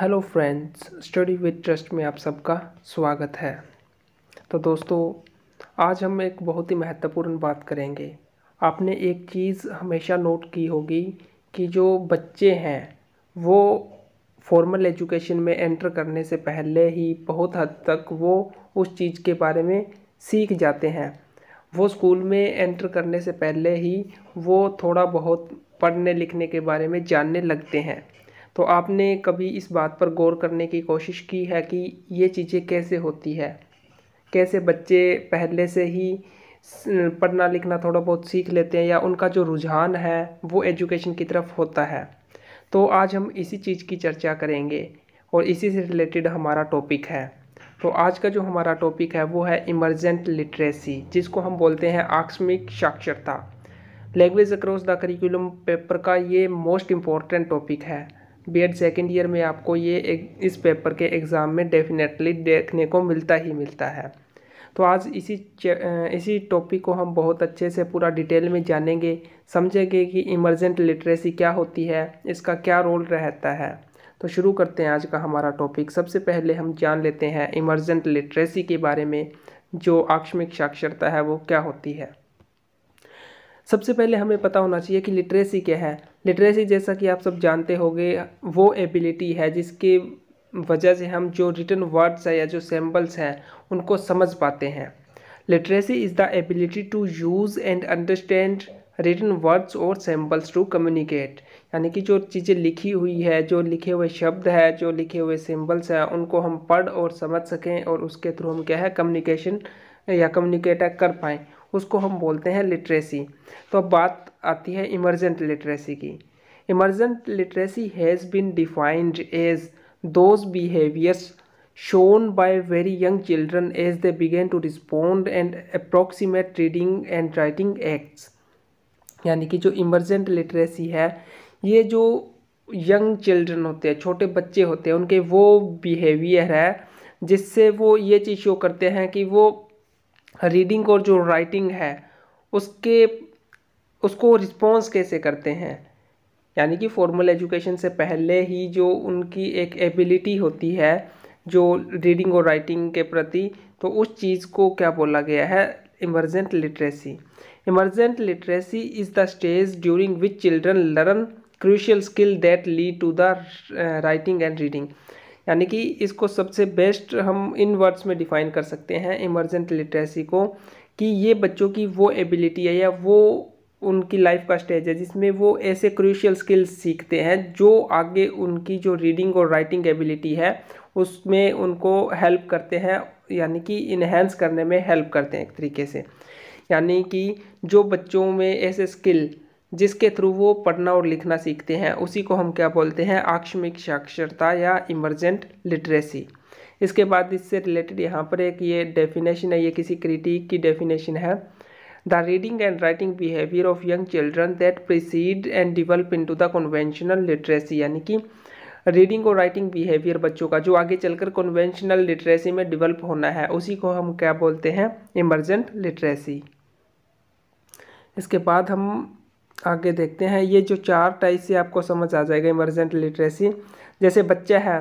hello friends study with trust में आप सबका स्वागत है तो दोस्तों आज हम एक बहुत ही महत्वपूर्ण बात करेंगे आपने एक चीज़ हमेशा नोट की होगी कि जो बच्चे हैं वो फॉर्मल एजुकेशन में एंटर करने से पहले ही बहुत हद तक वो उस चीज़ के बारे में सीख जाते हैं वो स्कूल में एंटर करने से पहले ही वो थोड़ा बहुत पढ़ने लिखने के बारे में जानने लगते हैं तो आपने कभी इस बात पर गौर करने की कोशिश की है कि ये चीज़ें कैसे होती है कैसे बच्चे पहले से ही पढ़ना लिखना थोड़ा बहुत सीख लेते हैं या उनका जो रुझान है वो एजुकेशन की तरफ होता है तो आज हम इसी चीज़ की चर्चा करेंगे और इसी से रिलेटेड हमारा टॉपिक है तो आज का जो हमारा टॉपिक है वो है इमरजेंट लिटरेसी जिसको हम बोलते हैं आकस्मिक साक्षरता language across the curriculum paper का ये मोस्ट इम्पॉर्टेंट टॉपिक है बी एड सेकेंड ईयर में आपको ये एक इस पेपर के एग्ज़ाम में डेफिनेटली देखने को मिलता ही मिलता है तो आज इसी इसी टॉपिक को हम बहुत अच्छे से पूरा डिटेल में जानेंगे समझेंगे कि इमरजेंट लिटरेसी क्या होती है इसका क्या रोल रहता है तो शुरू करते हैं आज का हमारा टॉपिक सबसे पहले हम जान लेते हैं इमरजेंट लिटरेसी के बारे में जो आकस्मिक साक्षरता है वो क्या होती है सबसे पहले हमें पता होना चाहिए कि लिटरेसी क्या है लिटरेसी जैसा कि आप सब जानते होंगे वो एबिलिटी है जिसके वजह से हम जो रिटर्न वर्ड्स है या जो सैम्बल्स हैं उनको समझ पाते हैं literacy is the ability to use and understand written words और सैम्पल्स टू कम्युनिकेट यानी कि जो चीज़ें लिखी हुई है जो लिखे हुए शब्द है जो लिखे हुए सिम्बल्स हैं उनको हम पढ़ और समझ सकें और उसके थ्रू हम क्या है कम्युनिकेशन या कम्युनिकेट कर पाएँ उसको हम बोलते हैं लिटरेसी तो अब बात आती है इमरजेंट लिटरेसी की emergent literacy has been defined as those behaviours shown by very young children as they begin to respond and approximate reading and writing acts यानी कि जो इमरजेंट लिटरेसी है ये जो यंग चिल्ड्रन होते हैं छोटे बच्चे होते हैं उनके वो बिहेवियर है जिससे वो ये चीज़ शो करते हैं कि वो रीडिंग और जो राइटिंग है उसके उसको रिस्पॉन्स कैसे करते हैं यानी कि फॉर्मल एजुकेशन से पहले ही जो उनकी एक एबिलिटी होती है जो रीडिंग और राइटिंग के प्रति तो उस चीज़ को क्या बोला गया है emergent literacy emergent literacy is the stage during which children learn crucial skill that lead to the writing and reading यानी कि इसको सबसे बेस्ट हम इन वर्ड्स में डिफाइन कर सकते हैं इमरजेंट लिटरेसी को कि ये बच्चों की वो एबिलिटी है या वो उनकी लाइफ का स्टेज है जिसमें वो ऐसे क्रूशियल स्किल्स सीखते हैं जो आगे उनकी जो रीडिंग और राइटिंग एबिलिटी है उसमें उनको हेल्प करते हैं यानी कि इन्हेंस करने में हेल्प करते हैं एक तरीके से यानी कि जो बच्चों में ऐसे स्किल जिसके थ्रू वो पढ़ना और लिखना सीखते हैं उसी को हम क्या बोलते हैं आकस्मिक साक्षरता या इमरजेंट लिटरेसी इसके बाद इससे रिलेटेड यहाँ पर एक ये डेफिनेशन है ये किसी क्रिटिक की डेफिनेशन है the reading and writing behaviour of young children that precede and develop into the conventional literacy यानी कि रीडिंग और राइटिंग बिहेवियर बच्चों का जो आगे चलकर कन्वेंशनल लिटरेसी में डिवेल्प होना है उसी को हम क्या बोलते हैं इमरजेंट लिटरेसी इसके बाद हम आगे देखते हैं ये जो चार टाइप से आपको समझ आ जाएगा इमरजेंट लिटरेसी जैसे बच्चा है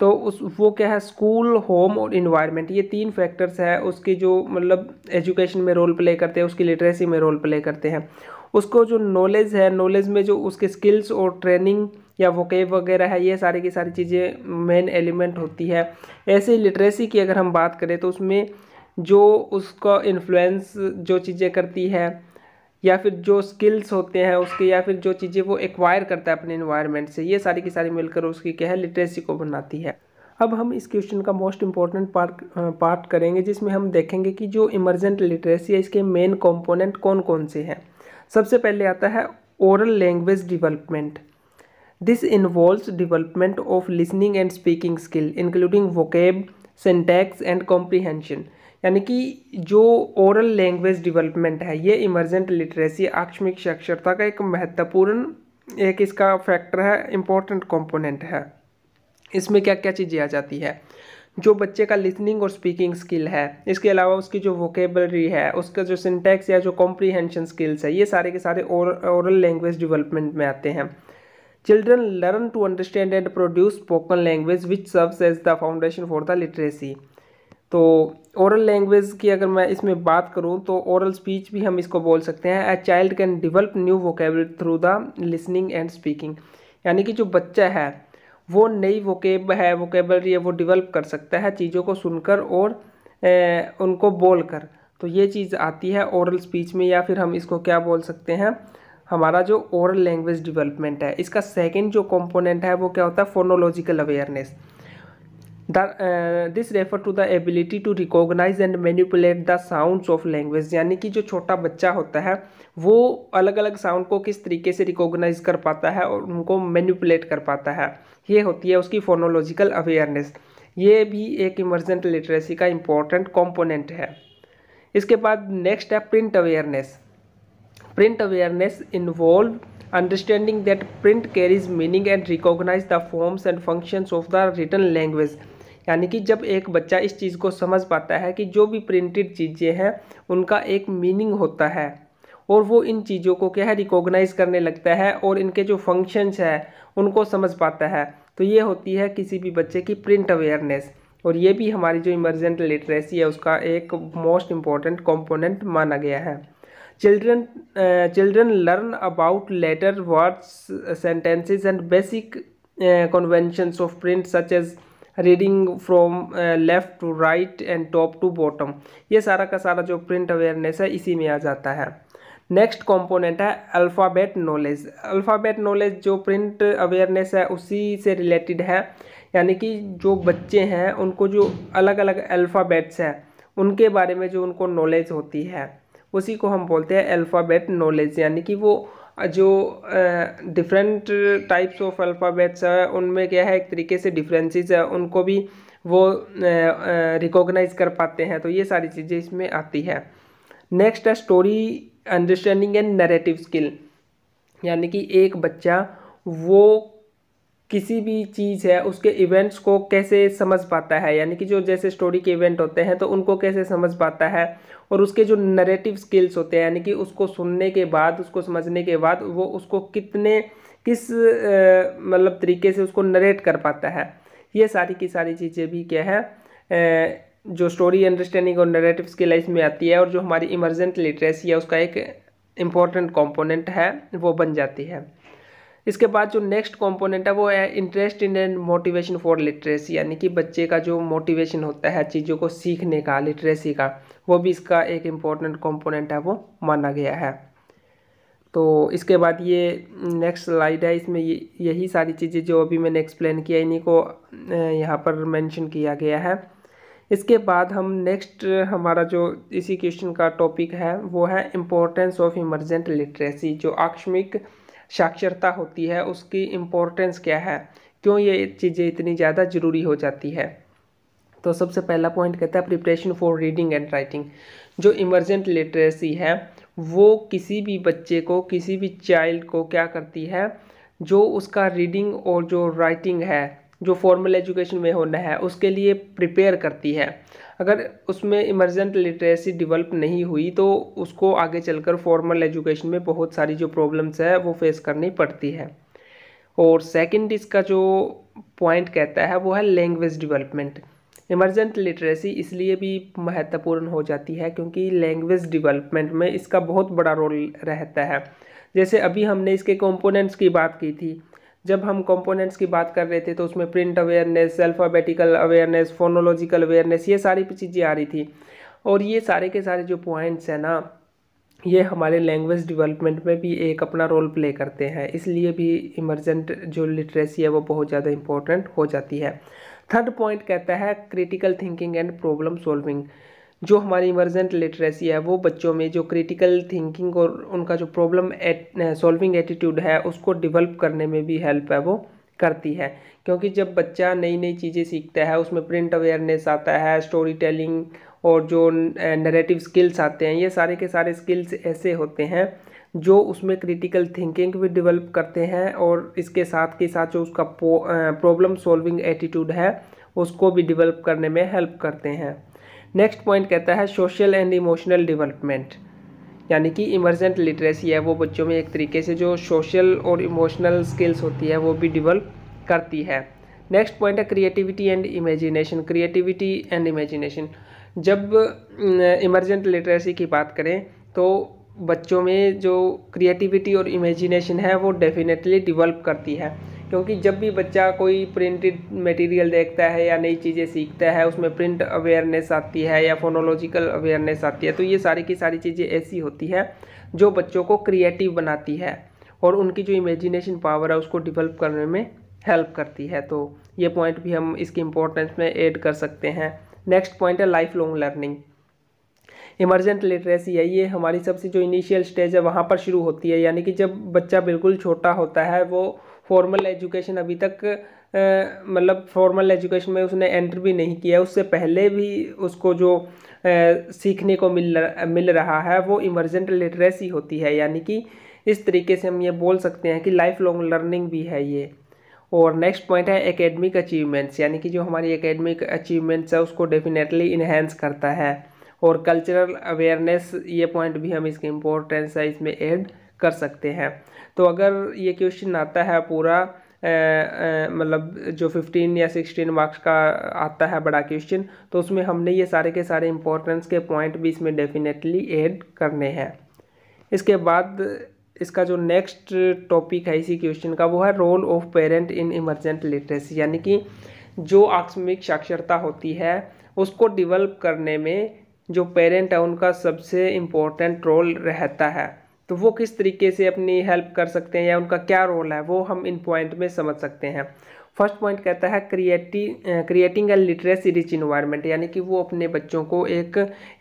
तो उस वो क्या है स्कूल होम और इन्वायरमेंट ये तीन फैक्टर्स है उसकी जो मतलब एजुकेशन में रोल प्ले करते हैं उसकी लिटरेसी में रोल प्ले करते हैं उसको जो नॉलेज है नॉलेज में जो उसके स्किल्स और ट्रेनिंग या वोकेब वगैरह है ये सारी की सारी चीज़ें मेन एलिमेंट होती है ऐसे लिटरेसी की अगर हम बात करें तो उसमें जो उसका इन्फ्लुएंस जो चीज़ें करती है या फिर जो स्किल्स होते हैं उसके या फिर जो चीज़ें वो एक्वायर करता है अपने इन्वायरमेंट से ये सारी की सारी मिलकर उसकी क्या है लिटरेसी को बनाती है अब हम इस क्वेश्चन का मोस्ट इम्पॉर्टेंट पार्ट पार्ट करेंगे जिसमें हम देखेंगे कि जो इमर्जेंट लिटरेसी है इसके मेन कॉम्पोनेंट कौन कौन से हैं सबसे पहले आता है oral language development this involve development of listening and speaking skill including vocab syntax and comprehension यानी कि जो ओरल लैंग्वेज डेवलपमेंट है ये इमर्जेंट लिटरेसी आकस्मिक साक्षरता का एक महत्वपूर्ण एक इसका फैक्टर है इम्पोर्टेंट कंपोनेंट है इसमें क्या क्या चीज़ें आ जाती है जो बच्चे का लिसनिंग और स्पीकिंग स्किल है इसके अलावा उसकी जो वोकेबलरी है उसका जो सिंटैक्स या जो कॉम्प्रीहेंशन स्किल्स है ये सारे के सारे ओरल लैंग्वेज डेवलपमेंट में आते हैं children learn to understand and produce spoken language which serves as the foundation for the literacy तो औरल लैंग्वेज की अगर मैं इसमें बात करूँ तो औरल स्पीच भी हम इसको बोल सकते हैं a child can develop new vocabulary through the listening and speaking यानी कि जो बच्चा है वो नई वोकेब है वोकेबलरी है वो डिवेल्प कर सकता है चीज़ों को सुनकर और ए, उनको बोल कर तो ये चीज़ आती है औरल स्पीच में या फिर हम इसको क्या बोल सकते हैं हमारा जो औरल लैंग्वेज डिवेलपमेंट है इसका सेकंड जो कंपोनेंट है वो क्या होता है phonological awareness this refer to the ability to recognise and manipulate the sound of language यानी कि जो छोटा बच्चा होता है वो अलग अलग साउंड को किस तरीके से रिकोगनाइज कर पाता है और उनको मैनिपुलेट कर पाता है ये होती है उसकी फोनोलॉजिकल अवेयरनेस ये भी एक इमरजेंट लिटरेसी का इम्पोर्टेंट कॉम्पोनेंट है इसके बाद नेक्स्ट है print awareness print awareness involve understanding that print carries meaning and recognise the forms and functions of the written language यानी कि जब एक बच्चा इस चीज़ को समझ पाता है कि जो भी प्रिंटेड चीज़ें हैं उनका एक मीनिंग होता है और वो इन चीज़ों को क्या है रिकॉग्नाइज़ करने लगता है और इनके जो फंक्शंस हैं उनको समझ पाता है तो ये होती है किसी भी बच्चे की प्रिंट अवेयरनेस और ये भी हमारी जो इमरजेंट लिटरेसी है उसका एक मोस्ट इम्पॉर्टेंट कॉम्पोनेंट माना गया है children children learn about letter words sentences and basic conventions of print such as reading from left to right and top to bottom ये सारा का सारा जो प्रिंट अवेयरनेस है इसी में आ जाता है नेक्स्ट कंपोनेंट है अल्फ़ाबेट नॉलेज अल्फ़ाबेट नॉलेज जो प्रिंट अवेयरनेस है उसी से रिलेटेड है यानी कि जो बच्चे हैं उनको जो अलग अलग अल्फ़ाबेट्स हैं उनके बारे में जो उनको नॉलेज होती है उसी को हम बोलते हैं अल्फ़ाबेट नॉलेज यानी कि वो जो डिफरेंट टाइप्स ऑफ अल्फ़ाबेट्स है उनमें क्या है एक तरीके से डिफरेंसेस है उनको भी वो रिकॉग्नाइज कर पाते हैं तो ये सारी चीज़ें इसमें आती है नेक्स्ट है story understanding and narrative skill यानी कि एक बच्चा वो किसी भी चीज़ है उसके इवेंट्स को कैसे समझ पाता है यानी कि जो जैसे स्टोरी के इवेंट होते हैं तो उनको कैसे समझ पाता है और उसके जो नरेटिव स्किल्स होते हैं यानी कि उसको सुनने के बाद उसको समझने के बाद वो उसको कितने किस मतलब तरीके से उसको नरेट कर पाता है ये सारी की सारी चीज़ें भी क्या है ए, जो स्टोरी अंडरस्टैंडिंग और नरेटिव स्किल इसमें आती है और जो हमारी इमरजेंट लिटरेसी है उसका एक इम्पॉर्टेंट कॉम्पोनेंट है वो बन जाती है इसके बाद जो नेक्स्ट कंपोनेंट है वो है interest in and motivation for literacy यानी कि बच्चे का जो मोटिवेशन होता है चीज़ों को सीखने का लिटरेसी का वो भी इसका एक इम्पॉर्टेंट कंपोनेंट है वो माना गया है तो इसके बाद ये नेक्स्ट स्लाइड है इसमें यही सारी चीज़ें जो अभी मैंने एक्सप्लेन किया इन्हीं को यहाँ पर मेंशन किया गया है इसके बाद हम नेक्स्ट हमारा जो इसी क्वेश्चन का टॉपिक है वो है इम्पोर्टेंस ऑफ इमरजेंट लिटरेसी जो आकस्मिक साक्षरता होती है उसकी इम्पोर्टेंस क्या है क्यों ये चीज़ें इतनी ज़्यादा ज़रूरी हो जाती है तो सबसे पहला पॉइंट कहता है preparation for reading and writing जो इमर्जेंट लिटरेसी है वो किसी भी बच्चे को किसी भी चाइल्ड को क्या करती है जो उसका रीडिंग और जो राइटिंग है जो फॉर्मल एजुकेशन में होना है उसके लिए प्रिपेयर करती है अगर उसमें इमरजेंट लिटरेसी डेवलप नहीं हुई तो उसको आगे चलकर फॉर्मल एजुकेशन में बहुत सारी जो प्रॉब्लम्स है वो फेस करनी पड़ती है और सेकंड इसका जो पॉइंट कहता है वो है लैंग्वेज डेवलपमेंट इमरजेंट लिटरेसी इसलिए भी महत्वपूर्ण हो जाती है क्योंकि लैंग्वेज डिवेलपमेंट में इसका बहुत बड़ा रोल रहता है जैसे अभी हमने इसके कॉम्पोनेंट्स की बात की थी जब हम कंपोनेंट्स की बात कर रहे थे तो उसमें print awareness alphabetical awareness phonological awareness ये सारी चीज़ें आ रही थी और ये सारे के सारे जो पॉइंट्स हैं ना ये हमारे लैंग्वेज डेवलपमेंट में भी एक अपना रोल प्ले करते हैं इसलिए भी इमरजेंट जो लिटरेसी है वो बहुत ज़्यादा इम्पोर्टेंट हो जाती है थर्ड पॉइंट कहता है critical thinking and problem solving जो हमारी इमरजेंट लिटरेसी है वो बच्चों में जो क्रिटिकल थिंकिंग और उनका जो प्रॉब्लम सॉल्विंग एटीट्यूड है उसको डिवेल्प करने में भी हेल्प है वो करती है क्योंकि जब बच्चा नई नई चीज़ें सीखता है उसमें प्रिंट अवेयरनेस आता है स्टोरी टेलिंग और जो नरेटिव स्किल्स आते हैं ये सारे के सारे स्किल्स ऐसे होते हैं जो उसमें क्रिटिकल थिंकिंग भी डेवलप करते हैं और इसके साथ के साथ जो उसका प्रॉब्लम सॉल्विंग एटीट्यूड है उसको भी डेवलप करने में हेल्प करते हैं नेक्स्ट पॉइंट कहता है सोशल एंड इमोशनल डेवलपमेंट यानी कि इमरजेंट लिटरेसी है वो बच्चों में एक तरीके से जो सोशल और इमोशनल स्किल्स होती है वो भी डिवेल्प करती है नेक्स्ट पॉइंट है creativity and imagination creativity and imagination जब इमरजेंट लिटरेसी की बात करें तो बच्चों में जो क्रिएटिविटी और इमेजिनेशन है वो डेफिनेटली डिवेल्प करती है क्योंकि जब भी बच्चा कोई प्रिंटेड मटेरियल देखता है या नई चीज़ें सीखता है उसमें प्रिंट अवेयरनेस आती है या फोनोलॉजिकल अवेयरनेस आती है तो ये सारी की सारी चीज़ें ऐसी होती है जो बच्चों को क्रिएटिव बनाती है और उनकी जो इमेजिनेशन पावर है उसको डिवेलप करने में हेल्प करती है तो ये पॉइंट भी हम इसकी इम्पोर्टेंस में ऐड कर सकते हैं नेक्स्ट पॉइंट है life long learning emergent literacy है ये हमारी सबसे जो इनिशियल स्टेज है वहाँ पर शुरू होती है यानी कि जब बच्चा बिल्कुल छोटा होता है वो फॉर्मल एजुकेशन अभी तक मतलब फॉर्मल एजुकेशन में उसने एंटर भी नहीं किया उससे पहले भी उसको जो सीखने को मिल मिल रहा है वो इमरजेंट लिटरेसी होती है यानी कि इस तरीके से हम ये बोल सकते हैं कि लाइफ लॉन्ग लर्निंग भी है ये और नेक्स्ट पॉइंट है एकेडमिक अचीवमेंट्स यानी कि जो हमारी एकेडमिक अचीवमेंट्स है उसको डेफिनेटली इन्हेंस करता है और कल्चरल अवेयरनेस ये पॉइंट भी हम इसके इम्पोर्टेंस है इसमें एड कर सकते हैं तो अगर ये क्वेश्चन आता है पूरा मतलब जो 15 या 16 मार्क्स का आता है बड़ा क्वेश्चन तो उसमें हमने ये सारे के सारे इम्पोर्टेंस के पॉइंट भी इसमें डेफिनेटली ऐड करने हैं इसके बाद इसका जो नेक्स्ट टॉपिक है इसी क्वेश्चन का वो है role of parent in emergent literacy यानी कि जो आकस्मिक साक्षरता होती है उसको डिवेलप करने में जो पेरेंट है उनका सबसे इम्पोर्टेंट रोल रहता है तो वो किस तरीके से अपनी हेल्प कर सकते हैं या उनका क्या रोल है वो हम इन पॉइंट में समझ सकते हैं फर्स्ट पॉइंट कहता है creati creating a literacy rich environment यानी कि वो अपने बच्चों को एक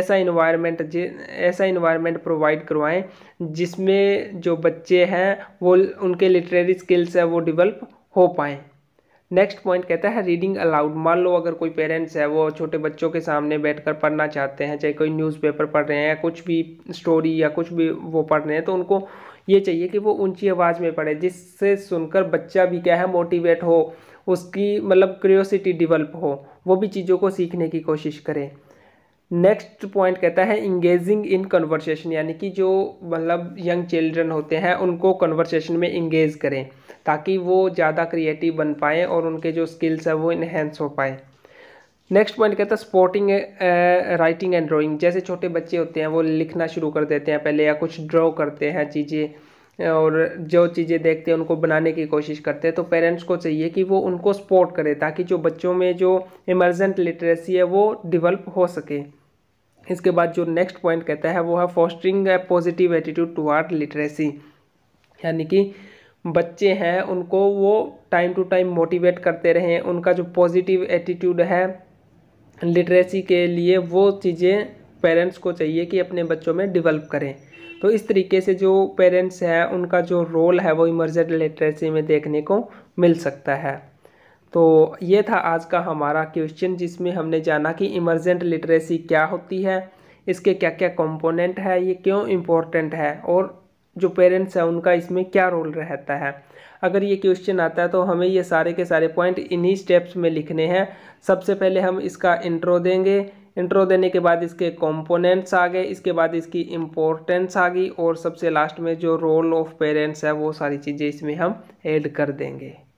ऐसा इन्वायरमेंट ऐसा इन्वायरमेंट प्रोवाइड करवाएं जिसमें जो बच्चे हैं वो उनके लिटरेरी स्किल्स हैं वो डिवेल्प हो पाएँ नेक्स्ट पॉइंट कहता है रीडिंग अलाउड मान लो अगर कोई पेरेंट्स है वो छोटे बच्चों के सामने बैठकर पढ़ना चाहते हैं चाहे कोई न्यूज़पेपर पढ़ रहे हैं या कुछ भी स्टोरी या कुछ भी वो पढ़ रहे हैं तो उनको ये चाहिए कि वो ऊंची आवाज़ में पढ़े जिससे सुनकर बच्चा भी क्या है मोटिवेट हो उसकी मतलब क्रियोसिटी डिवेलप हो वो भी चीज़ों को सीखने की कोशिश करें नेक्स्ट पॉइंट कहता है इंगेजिंग इन कन्वर्सेशन यानी कि जो मतलब यंग चिल्ड्रन होते हैं उनको कन्वर्सेशन में इंगेज करें ताकि वो ज़्यादा क्रिएटिव बन पाएँ और उनके जो स्किल्स हैं वो इन्हेंस हो पाए नेक्स्ट पॉइंट कहता है स्पोर्टिंग राइटिंग एंड ड्राइंग जैसे छोटे बच्चे होते हैं वो लिखना शुरू कर देते हैं पहले या कुछ ड्रॉ करते हैं चीज़ें और जो चीज़ें देखते हैं उनको बनाने की कोशिश करते हैं तो पेरेंट्स को चाहिए कि वो उनको सपोर्ट करें ताकि जो बच्चों में जो इमरजेंट लिटरेसी है वो डिवेलप हो सके इसके बाद जो नेक्स्ट पॉइंट कहता है वो है fostering a positive attitude toward literacy यानी कि बच्चे हैं उनको वो टाइम टू टाइम मोटिवेट करते रहें उनका जो पॉजिटिव एटीट्यूड है लिटरेसी के लिए वो चीज़ें पेरेंट्स को चाहिए कि अपने बच्चों में डिवेल्प करें तो इस तरीके से जो पेरेंट्स हैं उनका जो रोल है वो इमर्जेंट लिटरेसी में देखने को मिल सकता है तो ये था आज का हमारा क्वेश्चन जिसमें हमने जाना कि इमरजेंट लिटरेसी क्या होती है इसके क्या क्या कंपोनेंट है ये क्यों इम्पोर्टेंट है और जो पेरेंट्स हैं उनका इसमें क्या रोल रहता है अगर ये क्वेश्चन आता है तो हमें ये सारे के सारे पॉइंट इन्हीं स्टेप्स में लिखने हैं सबसे पहले हम इसका इंट्रो देंगे इंट्रो देने के बाद इसके कंपोनेंट्स आ गए इसके बाद इसकी इम्पोर्टेंस आ गई और सबसे लास्ट में जो रोल ऑफ पेरेंट्स है वो सारी चीज़ें इसमें हम ऐड कर देंगे